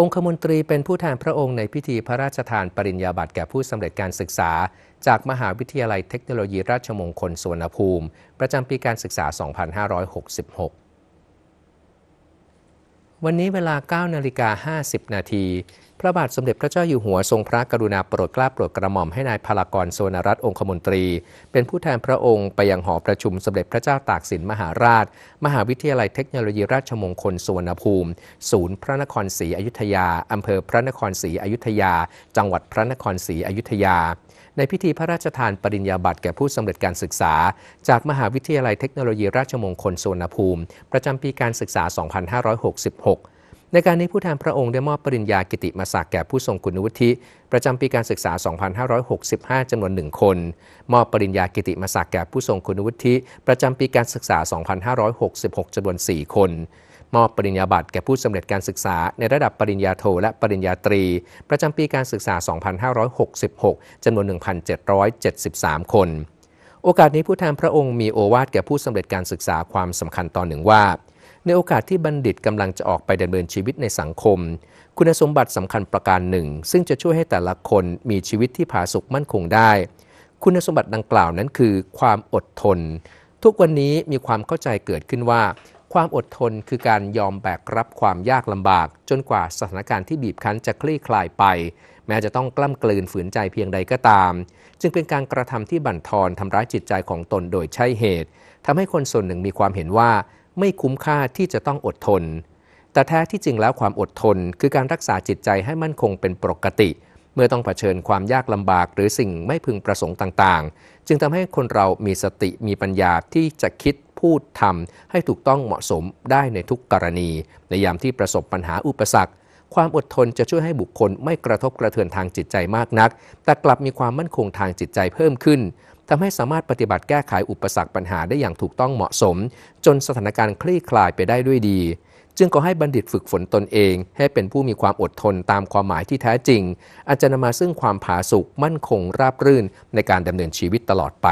องคมนตรีเป็นผู้แทนพระองค์ในพิธีพระราชทานปริญญาบัตรแก่ผู้สำเร็จการศึกษา จากมหาวิทยาลัยเทคโนโลยีราชมงคล สวนภูมิ ประจำปีการศึกษา 2566วันนี้เวลา 9นาฬิกา50นาทีพระบาทสมเด็จพระเจ้าอยู่หัวทรงพระกรุณาโปรดเกล้าโปรดกระหม่อมให้นายพลากรโซนรัตองคมนตรี เป็นผู้แทนพระองค์ไปยังหอประชุมสมเด็จพระเจ้าตากสินมหาราช มหาวิทยาลัยเทคโนโลยีราชมงคลสุวรรณภูมิ ศูนย์พระนครศรีอยุธยา อำเภอพระนครศรีอยุธยา จังหวัดพระนครศรีอยุธยาในพิธีพระราชทานปริญญาบัตรแก่ผู้สำเร็จการศึกษา จากมหาวิทยาลัยเทคโนโลยีราชมงคลสุวรรณภูมิ ประจำปีการศึกษา 2566 ในการนี้ผู้แทนพระองค์ได้มอบปริญญากิติมศักดิ์แก่ผู้ทรงคุณวุฒิประจำปีการศึกษา2565จำนวนหนึ่งคน มอบปริญญากิติมศักดิ์แก่ผู้ทรงคุณวุฒิประจำปีการศึกษา 2566จำนวน 4 คนมอบปริญญาบัตร แก่ผู้สำเร็จการศึกษาในระดับปริญญาโทและปริญญาตรี ประจำปีการศึกษา 2566จำนวน 1,773 คน โอกาสนี้ผู้แทนพระองค์มีโอวาทแก่ผู้สำเร็จการศึกษาความสำคัญตอนหนึ่งว่า ในโอกาสที่บัณฑิตกำลังจะออกไปดำเนินชีวิตในสังคม คุณสมบัติสำคัญประการหนึ่ง ซึ่งจะช่วยให้แต่ละคนมีชีวิตที่ผาสุกมั่นคงได้ คุณสมบัติดังกล่าวนั้นคือ ความอดทน ทุกวันนี้มีความเข้าใจเกิดขึ้นว่าความอดทนคือการยอมแบกรับความยากลำบาก จนกว่าสถานการณ์ที่บีบคั้นจะคลี่คลายไป แม้จะต้องกล้ำกลืนฝืนใจเพียงใดก็ตาม จึงเป็นการกระทำที่บั่นทอนทำร้ายจิตใจของตนโดยใช่เหตุทำให้คนส่วนหนึ่งมีความเห็นว่าไม่คุ้มค่าที่จะต้องอดทน แต่แท้ที่จริงแล้วความอดทน คือการรักษาจิตใจให้มั่นคงเป็นปกติ เมื่อต้องเผชิญความยากลำบาก หรือสิ่งไม่พึงประสงค์ต่าง ๆ จึงทำให้คนเรามีสติมีปัญญาที่จะคิดพูดทำให้ถูกต้องเหมาะสมได้ในทุกกรณี ในยามที่ประสบปัญหาอุปสรรค ความอดทนจะช่วยให้บุคคลไม่กระทบกระเทือนทางจิตใจมากนัก แต่กลับมีความมั่นคงทางจิตใจเพิ่มขึ้นทำให้สามารถปฏิบัติแก้ไขอุปสรรคปัญหาได้อย่างถูกต้องเหมาะสม จนสถานการณ์คลี่คลายไปได้ด้วยดี จึงขอให้บัณฑิตฝึกฝนตนเอง ให้เป็นผู้มีความอดทนตามความหมายที่แท้จริงอาจจะนำมาซึ่งความผาสุกมั่นคง ราบรื่นในการดำเนินชีวิตตลอดไป